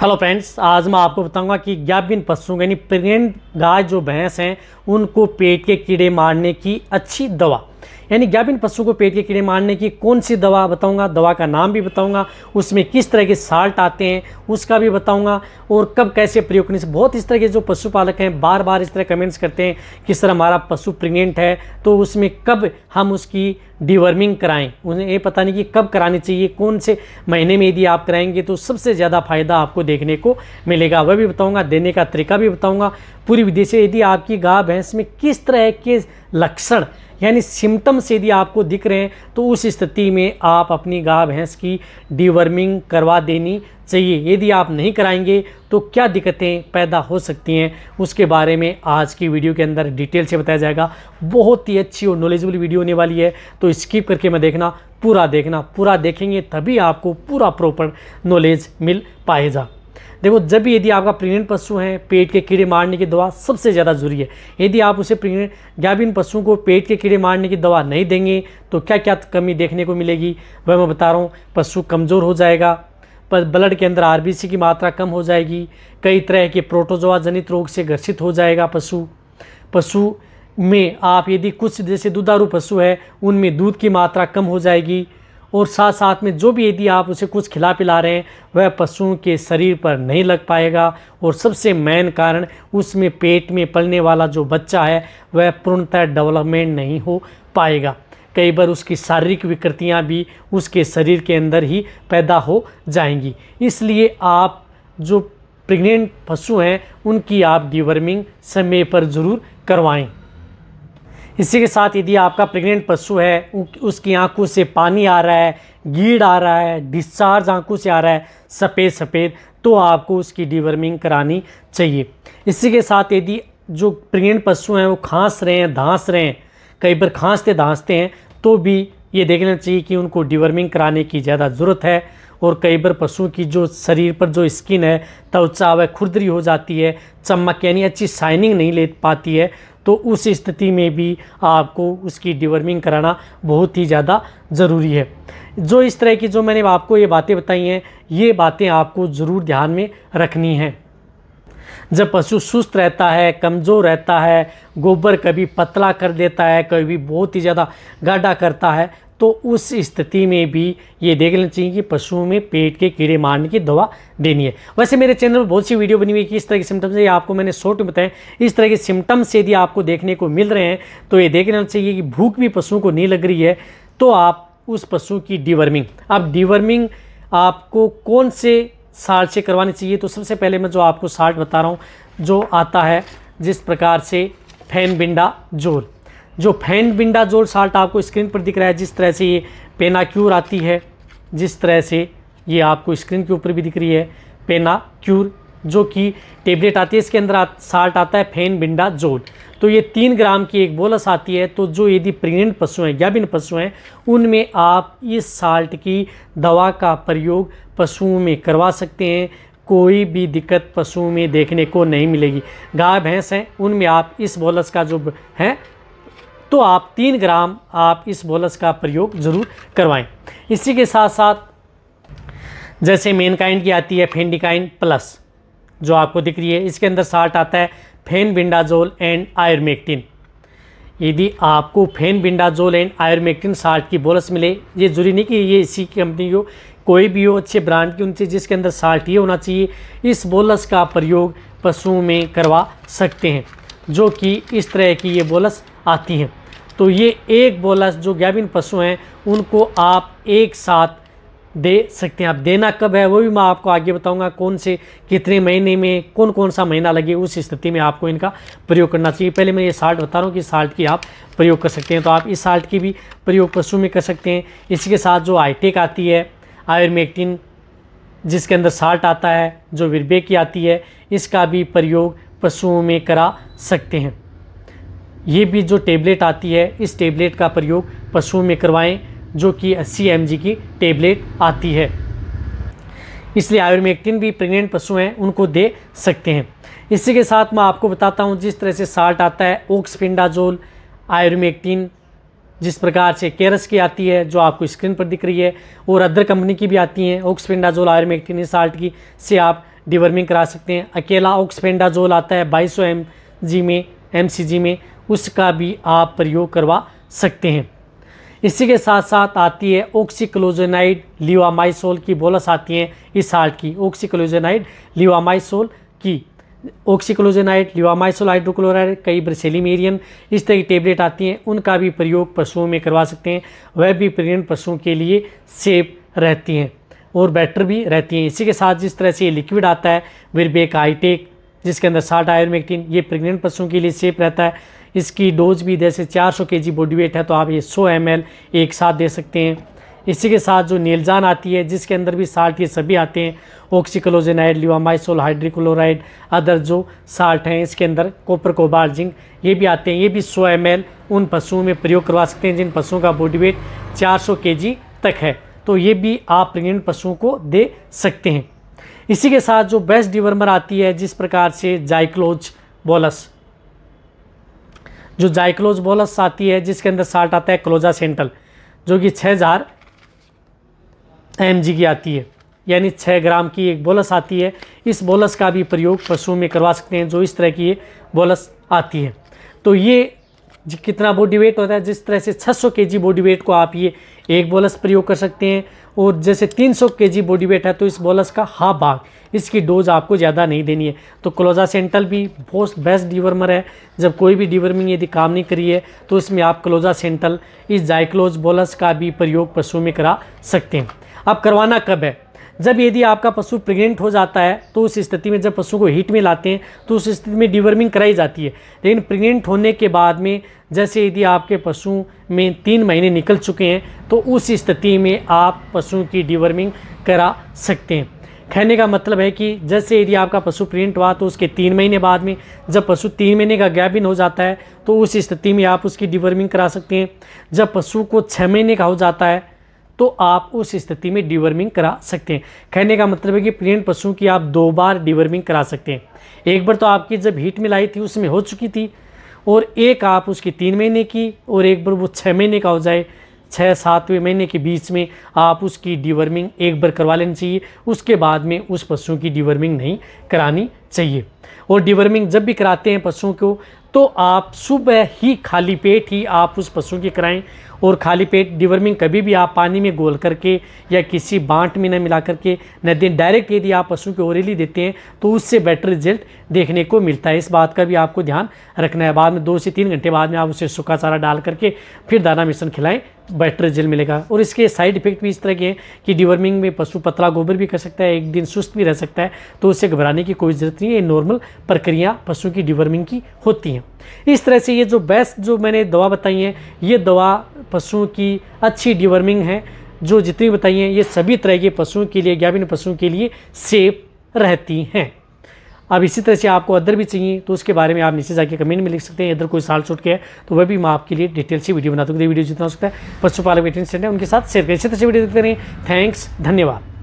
hello friends आज मैं आपको बताऊंगा कि गाभिन पशुओं यानी प्रेग्नेंट गाय जो भैंस हैं उनको पेट के कीड़े मारने की अच्छी दवा यानी ज्ञापिन पशु को पेट के कीड़े मारने की कौन सी दवा बताऊंगा दवा का नाम भी बताऊंगा उसमें किस तरह के साल्ट आते हैं उसका भी बताऊंगा और कब कैसे प्रयोग करने से बहुत इस तरह के जो पशुपालक हैं बार बार इस तरह कमेंट्स करते हैं कि सर हमारा पशु प्रेगनेंट है तो उसमें कब हम उसकी डिवर्मिंग कराएं उन्हें ये पता नहीं कि कब करानी चाहिए कौन से महीने में यदि आप कराएंगे तो सबसे ज़्यादा फ़ायदा आपको देखने को मिलेगा वह भी बताऊंगा देने का तरीका भी बताऊंगा पूरी विधि से यदि आपकी गाय भैंस में किस तरह के लक्षण यानी सिम्टम्स यदि आपको दिख रहे हैं तो उस स्थिति में आप अपनी गाय भैंस की डिवर्मिंग करवा देनी चाहिए यदि आप नहीं कराएंगे तो क्या दिक्कतें पैदा हो सकती हैं उसके बारे में आज की वीडियो के अंदर डिटेल से बताया जाएगा बहुत ही अच्छी और नॉलेजेबल वीडियो होने वाली है तो स्किप करके मैं देखना पूरा देखना पूरा देखेंगे तभी आपको पूरा प्रॉपर नॉलेज मिल पाएगा देखो जब भी यदि आपका प्रेग्नेंट पशु है पेट के कीड़े मारने की दवा सबसे ज़्यादा ज़रूरी है यदि आप उसे प्रेग्नेंट गाभिन पशुओं को पेट के कीड़े मारने की दवा नहीं देंगे तो क्या क्या कमी देखने को मिलेगी वह मैं बता रहा हूँ पशु कमज़ोर हो जाएगा पर ब्लड के अंदर आरबीसी की मात्रा कम हो जाएगी कई तरह के प्रोटोजोआ जनित रोग से ग्रसित हो जाएगा पशु पशु में आप यदि कुछ जैसे दुधारू पशु है उनमें दूध की मात्रा कम हो जाएगी और साथ साथ में जो भी यदि आप उसे कुछ खिला पिला रहे हैं वह पशुओं के शरीर पर नहीं लग पाएगा और सबसे मेन कारण उसमें पेट में पलने वाला जो बच्चा है वह पूर्णतः डेवलपमेंट नहीं हो पाएगा कई बार उसकी शारीरिक विकृतियाँ भी उसके शरीर के अंदर ही पैदा हो जाएंगी इसलिए आप जो प्रेग्नेंट पशु हैं उनकी आप डिवर्मिंग समय पर ज़रूर करवाएं इसी के साथ यदि आपका प्रेग्नेंट पशु है उसकी आंखों से पानी आ रहा है गीड़ आ रहा है डिस्चार्ज आंखों से आ रहा है सफ़ेद सफ़ेद तो आपको उसकी डिवर्मिंग करानी चाहिए इसी के साथ यदि जो प्रेग्नेंट पशु हैं वो खांस रहे हैं धांस रहे हैं कई बार खांसते धांसते हैं तो भी ये देखना चाहिए कि उनको डिवर्मिंग कराने की ज़्यादा ज़रूरत है और कई बार पशुओं की जो शरीर पर जो स्किन है तवचा व खुरदरी हो जाती है चमक यानी अच्छी शाइनिंग नहीं ले पाती है तो उस स्थिति में भी आपको उसकी डिवर्मिंग कराना बहुत ही ज़्यादा ज़रूरी है जो इस तरह की जो मैंने आपको ये बातें बताई हैं ये बातें आपको ज़रूर ध्यान में रखनी हैं जब पशु सुस्त रहता है कमज़ोर रहता है गोबर कभी पतला कर देता है कभी बहुत ही ज़्यादा गाढ़ा करता है तो उस स्थिति में भी ये देख लेना चाहिए कि पशुओं में पेट के कीड़े मारने की दवा देनी है वैसे मेरे चैनल पर बहुत सी वीडियो बनी हुई है कि इस तरह के सिम्टम्स ये आपको मैंने शॉर्ट में बताएं इस तरह के सिम्टम्स यदि आपको देखने को मिल रहे हैं तो ये देख लेना चाहिए कि भूख भी पशुओं को नहीं लग रही है तो आप उस पशु की डिवर्मिंग अब डिवर्मिंग आपको कौन से साल से करवानी चाहिए तो सबसे पहले मैं जो आपको साल्ट बता रहा हूँ जो आता है जिस प्रकार से फैन बिंडा जोल जो फैन बिंडा जोल साल्ट आपको स्क्रीन पर दिख रहा है जिस तरह से ये पेना क्यूर आती है जिस तरह से ये आपको स्क्रीन के ऊपर भी दिख रही है पेना क्यूर जो कि टेबलेट आती है इसके अंदर आ, साल्ट आता है फैन बिंडा जोल तो ये तीन ग्राम की एक बोलस आती है तो जो यदि प्रेग्नेंट पशु हैं गाभिन पशु हैं उनमें आप इस साल्ट की दवा का प्रयोग पशुओं में करवा सकते हैं कोई भी दिक्कत पशुओं में देखने को नहीं मिलेगी गाय भैंस हैं उनमें आप इस बोलस का जो है तो आप तीन ग्राम आप इस बोलस का प्रयोग ज़रूर करवाएं इसी के साथ साथ जैसे मेन काइंड की आती है फेंडिकाइन प्लस जो आपको दिख रही है इसके अंदर साल्ट आता है फेन बिंडाजोल एंड आयरमेक्टिन यदि आपको fenbendazole and ivermectin salt की बोलस मिले ये जरूरी नहीं कि ये इसी कंपनी को कोई भी हो अच्छे ब्रांड की उनसे जिसके अंदर साल्ट ये होना चाहिए इस बोलस का प्रयोग पशुओं में करवा सकते हैं जो कि इस तरह की ये बोलस आती है तो ये एक बोलस जो गैबिन पशु हैं उनको आप एक साथ दे सकते हैं आप देना कब है वो भी मैं आपको आगे बताऊंगा कौन से कितने महीने में कौन कौन सा महीना लगे उस स्थिति में आपको इनका प्रयोग करना चाहिए पहले मैं ये साल्ट बता रहा हूँ कि साल्ट की आप प्रयोग कर सकते हैं तो आप इस साल्ट की भी प्रयोग पशु में कर सकते हैं इसी के साथ जो आईटेक आती है आयुर्मेक्टिन जिसके अंदर साल्ट आता है जो विरबे की आती है इसका भी प्रयोग पशुओं में करा सकते हैं ये भी जो टेबलेट आती है इस टेबलेट का प्रयोग पशुओं में करवाएं जो कि अस्सी एम की टेबलेट आती है इसलिए आयुर्मेक्टिन भी प्रेग्नेंट पशु हैं उनको दे सकते हैं इसी के साथ मैं आपको बताता हूँ जिस तरह से साल्ट आता है ओक्सपिंडाजोल आयुर्मेक्टिन जिस प्रकार से केरस की आती है जो आपको स्क्रीन पर दिख रही है और अदर कंपनी की भी आती हैं ओक्सपेंडाजोल आयुर्मेक्टिन इस साल्ट की से आप डिवर्मिंग करा सकते हैं अकेला ओक्सपेंडाजोल आता है बाईस सौ एम जी में एम सी जी में उसका भी आप प्रयोग करवा सकते हैं इसी के साथ साथ आती है ऑक्सीक्लोजेनाइड लिवामाइसोल की बोलस आती है इस हार्ट की ऑक्सीक्लोजेनाइड लिवामाइसोल की ऑक्सीक्लोजेनाइड लिवामाइसोल हाइड्रोक्लोराइड कई ब्रसेलीमेरियन इस तरह की टेबलेट आती हैं उनका भी प्रयोग पशुओं में करवा सकते हैं वह भी प्रेगनेंट पशुओं के लिए सेफ रहती हैं और बेटर भी रहती हैं इसी के साथ जिस तरह से ये लिक्विड आता है विरबेक हाईटेक जिसके अंदर साल्ट आयरमेक्टिन ये प्रेगनेंट पशुओं के लिए सेफ रहता है इसकी डोज भी जैसे 400 सौ के जी बॉडी वेट है तो आप ये 100 एम एक साथ दे सकते हैं इसी के साथ जो नीलजान आती है जिसके अंदर भी साल्ट ये सभी आते हैं ऑक्सीक्लोजेनाइड लिवामाइसोल हाइड्रिक्लोराइड अदर जो साल्ट हैं इसके अंदर कॉपर कोबाल जिंक ये भी आते हैं ये भी 100 एम उन पशुओं में प्रयोग करवा सकते हैं जिन पशुओं का बॉडी वेट 400 सौ तक है तो ये भी आप प्रेगनेंट पशुओं को दे सकते हैं इसी के साथ जो बेस्ट डिवर्मर आती है जिस प्रकार से जाइक्लोज बोलस जो जाइक्लोज बोलस आती है जिसके अंदर साल्ट आता है क्लोजा सेंट्रल जो कि छः हज़ार एम की आती है यानी छः ग्राम की एक बोलस आती है इस बोलस का भी प्रयोग पशुओं में करवा सकते हैं जो इस तरह की बोलस आती है तो ये जी कितना बॉडी वेट होता है जिस तरह से 600 केजी बॉडी वेट को आप ये एक बॉलस प्रयोग कर सकते हैं और जैसे 300 केजी बॉडी वेट है तो इस बॉलस का हाफ भाग इसकी डोज आपको ज़्यादा नहीं देनी है तो क्लोजा सेंटल भी बहुत बेस्ट डिवर्मर है जब कोई भी डिवर्मिंग यदि काम नहीं करी है तो इसमें आप क्लोजा सेंटल इस जाइक्लोज बॉलस का भी प्रयोग पशु में करा सकते हैं अब करवाना कब है जब यदि आपका पशु प्रेग्नेंट हो जाता है तो उस स्थिति में जब पशु को हीट में लाते हैं तो उस स्थिति में डिवर्मिंग कराई जाती है लेकिन प्रेग्नेंट होने के बाद में जैसे यदि आपके पशु में तीन महीने निकल चुके हैं तो उस स्थिति में आप पशु की डिवर्मिंग करा सकते हैं कहने का मतलब है कि जैसे यदि आपका पशु प्रिंट हुआ तो उसके तीन महीने बाद में जब पशु तीन महीने का गैबिन हो जाता है तो उस स्थिति में आप उसकी डिवर्मिंग करा सकते हैं जब पशु को छः महीने का हो जाता है तो आप उस स्थिति में डिवर्मिंग करा सकते हैं कहने का मतलब है कि प्रेग्नेंट पशुओं की आप दो बार डिवर्मिंग करा सकते हैं एक बार तो आपकी जब हीट मिलाई थी उसमें हो चुकी थी और एक आप उसकी तीन महीने की और एक बार वो छः महीने का हो जाए छः सातवें महीने के बीच में आप उसकी डिवर्मिंग एक बार करवा लेनी चाहिए उसके बाद में उस पशुओं की डिवर्मिंग नहीं करानी चाहिए और डिवर्मिंग जब भी कराते हैं पशुओं को तो आप सुबह ही खाली पेट ही आप उस पशु की कराएं और खाली पेट डिवर्मिंग कभी भी आप पानी में गोल करके या किसी बांट में न मिला करके न डायरेक्ट यदि आप पशु को ओरेली देते हैं तो उससे बेटर रिजल्ट देखने को मिलता है इस बात का भी आपको ध्यान रखना है बाद में दो से तीन घंटे बाद में आप उसे सूखा चारा डाल करके फिर दाना मिश्रण खिलाएँ बेटर रिजल्ट मिलेगा और इसके साइड इफेक्ट भी इस तरह के हैं कि डिवर्मिंग में पशु पतला गोबर भी कर सकता है एक दिन सुस्त भी रह सकता है तो उसे घबराने की कोई ज़रूरत नहीं है ये नॉर्मल प्रक्रिया पशु की डिवर्मिंग की होती हैं इस तरह से ये जो बेस्ट जो मैंने दवा बताई है ये दवा पशुओं की अच्छी डिवर्मिंग है जो जितनी बताई हैं ये सभी तरह के पशुओं के लिए गाभिन पशुओं के लिए सेफ रहती हैं अब इसी तरह से आपको अदर भी चाहिए तो उसके बारे में आप नीचे जाके कमेंट में लिख सकते हैं इधर कोई साल छूट है तो वह भी मैं आपके लिए डिटेल से वीडियो बना दूँगी वीडियो जितना हो सकता है पशुपालक वेटिंग सेंटर उनके साथ शेयर करें इसी तरह से वीडियो देखते रहें थैंक्स धन्यवाद